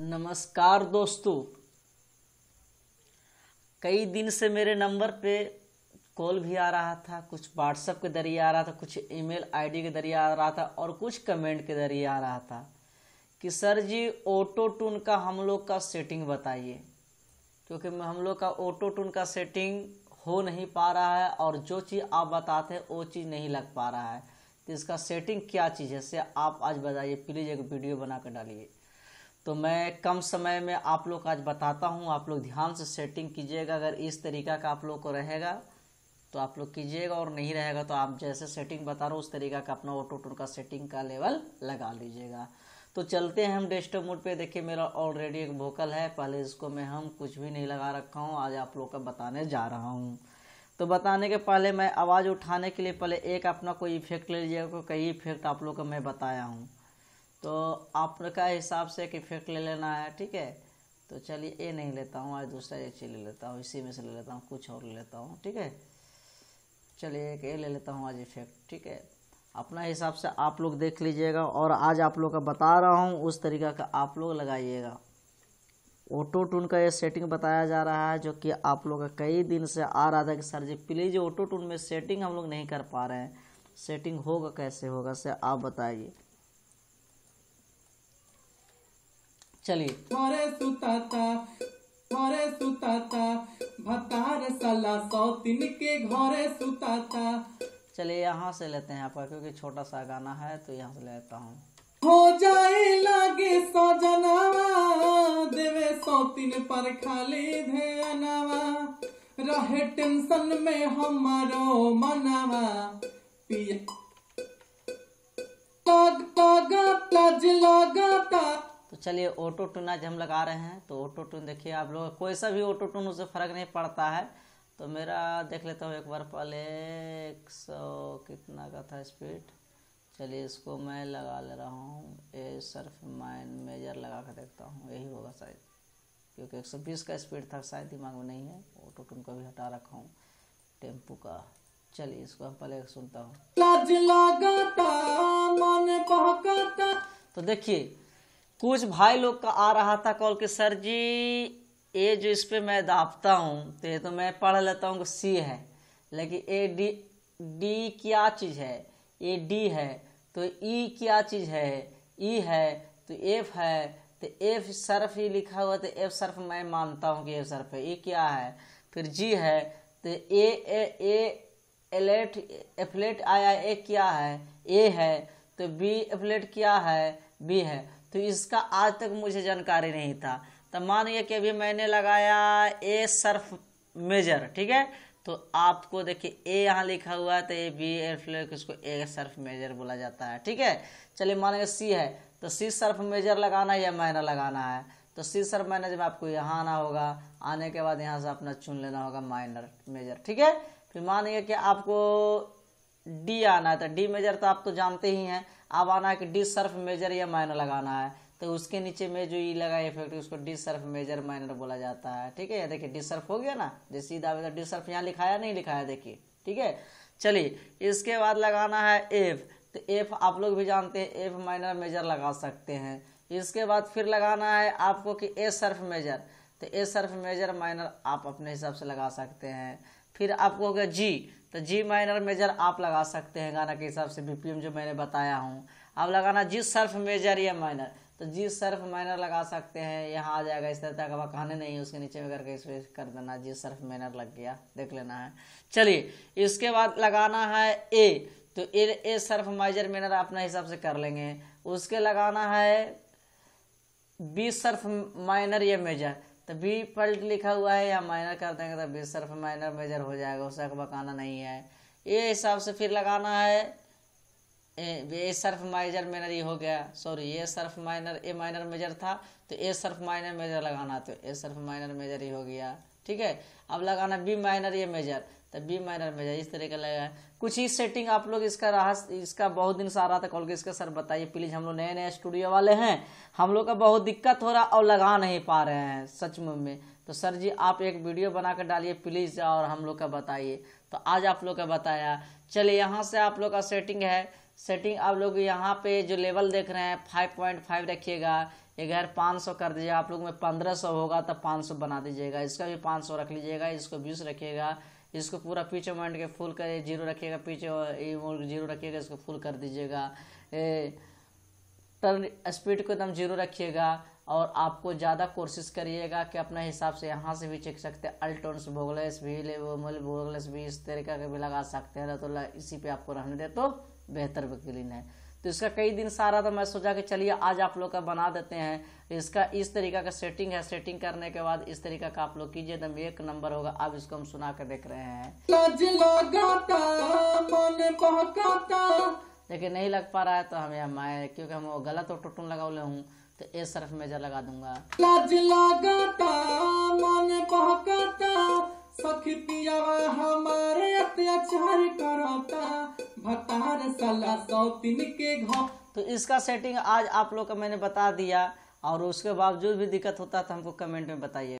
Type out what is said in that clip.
नमस्कार दोस्तों कई दिन से मेरे नंबर पे कॉल भी आ रहा था कुछ व्हाट्सएप के जरिए आ रहा था कुछ ईमेल आईडी के जरिए आ रहा था और कुछ कमेंट के जरिए आ रहा था कि सर जी ऑटो टून का हम लोग का सेटिंग बताइए क्योंकि हम लोग का ऑटो टून का सेटिंग हो नहीं पा रहा है और जो चीज़ आप बताते हैं वो चीज़ नहीं लग पा रहा है तो इसका सेटिंग क्या चीज़ है से आप आज बताइए प्लीज़ एक वीडियो बना कर डालिए तो मैं कम समय में आप लोग आज बताता हूँ आप लोग ध्यान से सेटिंग कीजिएगा अगर इस तरीका का आप लोग को रहेगा तो आप लोग कीजिएगा और नहीं रहेगा तो आप जैसे सेटिंग बता रहे हो उस तरीका का अपना ऑटो टून का सेटिंग का लेवल लगा लीजिएगा तो चलते हैं हम डेस्कटॉप मोड पे देखिए मेरा ऑलरेडी एक वोकल है पहले इसको मैं हम कुछ भी नहीं लगा रखा हूँ आज आप लोग का बताने जा रहा हूँ तो बताने के पहले मैं आवाज़ उठाने के लिए पहले एक अपना कोई इफेक्ट ले लीजिएगा कोई इफेक्ट आप लोग का मैं बताया हूँ तो आपका हिसाब से एक इफेक्ट ले लेना है ठीक है तो चलिए ए नहीं लेता हूँ आज दूसरा चीज़ ले लेता हूँ इसी में से ले लेता हूँ कुछ और ले लेता हूँ ठीक है चलिए एक ये ले लेता हूँ आज इफेक्ट ठीक है अपना हिसाब से आप लोग देख लीजिएगा और आज आप लोग का बता रहा हूँ उस तरीका का आप लोग लगाइएगा ऑटो टून का ये सेटिंग बताया जा रहा है जो कि आप लोग का कई दिन से आ रहा था कि sir ji please auto tune में सेटिंग हम लोग नहीं कर पा रहे हैं सेटिंग होगा कैसे होगा से आप बताइए चलिए अरे सुताता घरे सुताता भतार सला सौतिन के घरे सुताता चलिए यहाँ से लेते हैं आपका क्योंकि छोटा सा गाना है तो यहाँ से लेता हूँ हो जाए लागे सजनावा देवे सौ तीन पर खाली ध्यानवा रहे टेंशन में हमारो मनावा पिया टग टग प्लजला चलिए ऑटो टून आज हम लगा रहे हैं तो ऑटो टून देखिए आप लोग कोई सा भी ऑटो टून उससे फ़र्क नहीं पड़ता है तो मेरा देख लेता हूँ एक बार पहले एक सौ कितना का था स्पीड चलिए इसको मैं लगा ले रहा हूँ ए सर्फ माइन मेजर लगा कर देखता हूँ यही होगा शायद क्योंकि 120 का स्पीड था शायद दिमाग में नहीं है ऑटो टून को भी हटा रखा हूँ टेम्पू का चलिए इसको हम पहले सुनता हूँ तो देखिए कुछ भाई लोग का आ रहा था कॉल के सर जी ए जो इस पर मैं दापता हूँ तो ये तो मैं पढ़ लेता हूँ सी है लेकिन ए डी डी क्या चीज़ है ए डी है तो ई क्या चीज़ है ई है तो एफ है तो एफ सर्फ ही लिखा हुआ तो एफ सर्फ मैं मानता हूँ कि एफ सर्फ है e क्या है फिर जी है तो ए ए ए एलेट एफलेट आया ए क्या है ए है तो बी एफलेट क्या है बी है तो इसका आज तक मुझे जानकारी नहीं था तो मानिए कि अभी मैंने लगाया ए सर्फ मेजर ठीक है तो आपको देखिए ए यहाँ लिखा हुआ है तो ए बी फ्लो इसको ए सर्फ मेजर बोला जाता है ठीक है चलिए लिया सी है तो सी सर्फ मेजर लगाना है या माइनर लगाना है तो सी सर्फ माइनर जब आपको यहाँ आना होगा आने के बाद यहाँ से अपना चुन लेना होगा माइनर मेजर ठीक है फिर मानिए कि आपको डी आना है तो डी मेजर तो आप तो जानते ही हैं अब आना है कि डी सर्फ मेजर या माइनर लगाना है तो उसके नीचे में जो ई लगा इफेक्ट उसको डी सर्फ मेजर माइनर बोला जाता है ठीक है देखिए डी सर्फ हो गया ना जैसे सीधा मेजर डी सर्फ यहाँ लिखाया नहीं लिखाया देखिए ठीक है चलिए इसके बाद लगाना है एफ तो एफ आप लोग भी जानते हैं एफ माइनर मेजर लगा सकते हैं इसके बाद फिर लगाना है आपको कि ए सर्फ मेजर तो ए सर्फ मेजर माइनर आप अपने हिसाब से लगा सकते हैं फिर आपको हो गया जी तो जी माइनर मेजर आप लगा सकते हैं गाना के हिसाब से बीपीएम जो मैंने बताया हूँ आप लगाना जी सर्फ मेजर या माइनर तो जी सर्फ माइनर लगा सकते हैं यहाँ आ जाएगा इस तरह तक अब कहने नहीं उसके नीचे में करके इसमें कर देना जी सर्फ माइनर लग गया देख लेना है चलिए इसके बाद लगाना है ए तो ए ए सर्फ माइजर माइनर अपने हिसाब से कर लेंगे उसके लगाना है बी सर्फ माइनर या मेजर तो बी फल्ट लिखा हुआ है या माइनर कर देंगे तो बी सर्फ माइनर मेजर हो जाएगा उसका बकाना नहीं है ये हिसाब से फिर लगाना है ए सर्फ माइजर मेनर ये हो गया सॉरी ये sharp minor A minor major था तो ए सर्फ माइनर मेजर लगाना तो ए सर्फ माइनर मेजर ही हो गया ठीक है अब लगाना बी माइनर ये मेजर तो बी माइनर मेजर इस तरह का लगा कुछ ही सेटिंग आप लोग इसका रहा इसका बहुत दिन से आ रहा था कॉल इसका सर बताइए प्लीज़ हम लोग नए नए स्टूडियो वाले हैं हम लोग का बहुत दिक्कत हो रहा और लगा नहीं पा रहे हैं सच में तो सर जी आप एक वीडियो बना कर डालिए प्लीज़ और हम लोग का बताइए तो आज आप लोग का बताया चलिए यहाँ से आप लोग का सेटिंग है सेटिंग आप लोग यहाँ पे जो लेवल देख रहे हैं फाइव पॉइंट फाइव रखिएगा ये घर पाँच सौ कर दीजिएगा आप लोग में पंद्रह सौ होगा तब तो पाँच सौ बना दीजिएगा इसका भी पाँच सौ रख लीजिएगा इसको बीस रखिएगा इसको पूरा पीछे माइंड के फुल कर जीरो रखिएगा पीछे जीरो रखिएगा इसको फुल कर दीजिएगा टर्न स्पीड को एकदम जीरो रखिएगा और आपको ज़्यादा कोशिश करिएगा कि अपने हिसाब से यहाँ से भी चेक सकते हैं अल्टोन्स भोगलेस भी लेवोमल भोगलेस भी इस तरीके के भी लगा सकते हैं तो इसी पे आपको रहने दे तो बेहतर वकीलिन है तो इसका कई दिन सारा था तो मैं सोचा कि चलिए आज आप लोग का बना देते हैं इसका इस तरीका का सेटिंग है सेटिंग करने के बाद इस तरीका का आप लोग कीजिए एकदम तो एक नंबर होगा अब इसको हम सुना कर देख रहे हैं लेकिन नहीं लग पा रहा है तो हम आए क्योंकि हम गलत गलत ऑटोटून लगा हुए हूँ तो ए सरफ मेजर लगा दूंगा तो इसका सेटिंग आज आप लोग का मैंने बता दिया और उसके बावजूद भी दिक्कत होता तो हमको कमेंट में बताइए